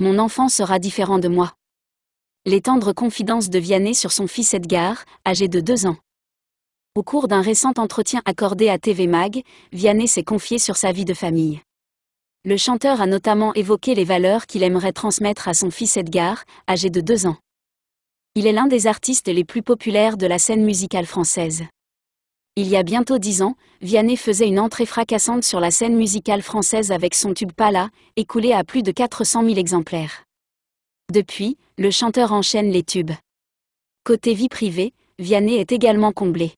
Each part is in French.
Mon enfant sera différent de moi. Les tendres confidences de Vianney sur son fils Edgar, âgé de 2 ans. Au cours d'un récent entretien accordé à TV Mag, Vianney s'est confié sur sa vie de famille. Le chanteur a notamment évoqué les valeurs qu'il aimerait transmettre à son fils Edgar, âgé de 2 ans. Il est l'un des artistes les plus populaires de la scène musicale française. Il y a bientôt dix ans, Vianney faisait une entrée fracassante sur la scène musicale française avec son tube Pala, écoulé à plus de 400 000 exemplaires. Depuis, le chanteur enchaîne les tubes. Côté vie privée, Vianney est également comblé.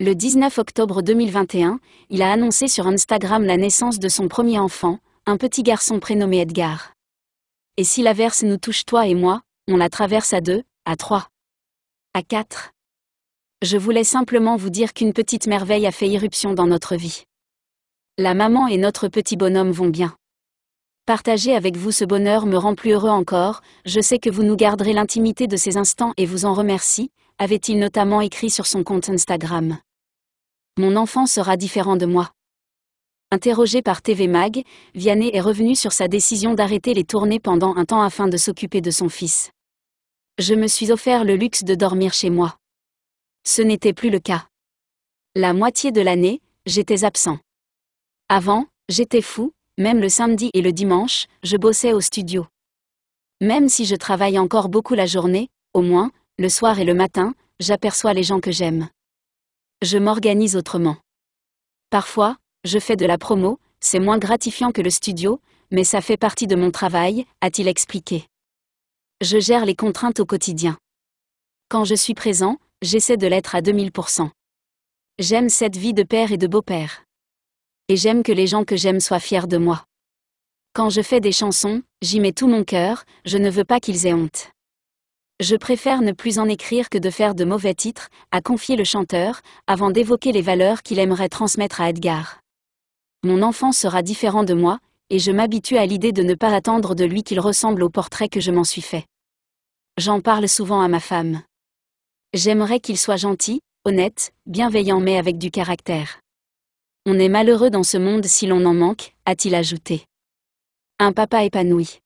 Le 19 octobre 2021, il a annoncé sur Instagram la naissance de son premier enfant, un petit garçon prénommé Edgar. Et si l'averse nous touche toi et moi, on la traverse à deux, à trois, à quatre je voulais simplement vous dire qu'une petite merveille a fait irruption dans notre vie. La maman et notre petit bonhomme vont bien. Partager avec vous ce bonheur me rend plus heureux encore, je sais que vous nous garderez l'intimité de ces instants et vous en remercie, avait-il notamment écrit sur son compte Instagram. Mon enfant sera différent de moi. Interrogé par TV Mag, Vianney est revenu sur sa décision d'arrêter les tournées pendant un temps afin de s'occuper de son fils. Je me suis offert le luxe de dormir chez moi. Ce n'était plus le cas. La moitié de l'année, j'étais absent. Avant, j'étais fou, même le samedi et le dimanche, je bossais au studio. Même si je travaille encore beaucoup la journée, au moins, le soir et le matin, j'aperçois les gens que j'aime. Je m'organise autrement. Parfois, je fais de la promo, c'est moins gratifiant que le studio, mais ça fait partie de mon travail, a-t-il expliqué. Je gère les contraintes au quotidien. Quand je suis présent, j'essaie de l'être à 2000%. J'aime cette vie de père et de beau-père. Et j'aime que les gens que j'aime soient fiers de moi. Quand je fais des chansons, j'y mets tout mon cœur, je ne veux pas qu'ils aient honte. Je préfère ne plus en écrire que de faire de mauvais titres, à confier le chanteur, avant d'évoquer les valeurs qu'il aimerait transmettre à Edgar. Mon enfant sera différent de moi, et je m'habitue à l'idée de ne pas attendre de lui qu'il ressemble au portrait que je m'en suis fait. J'en parle souvent à ma femme. J'aimerais qu'il soit gentil, honnête, bienveillant mais avec du caractère. On est malheureux dans ce monde si l'on en manque, a-t-il ajouté. Un papa épanoui.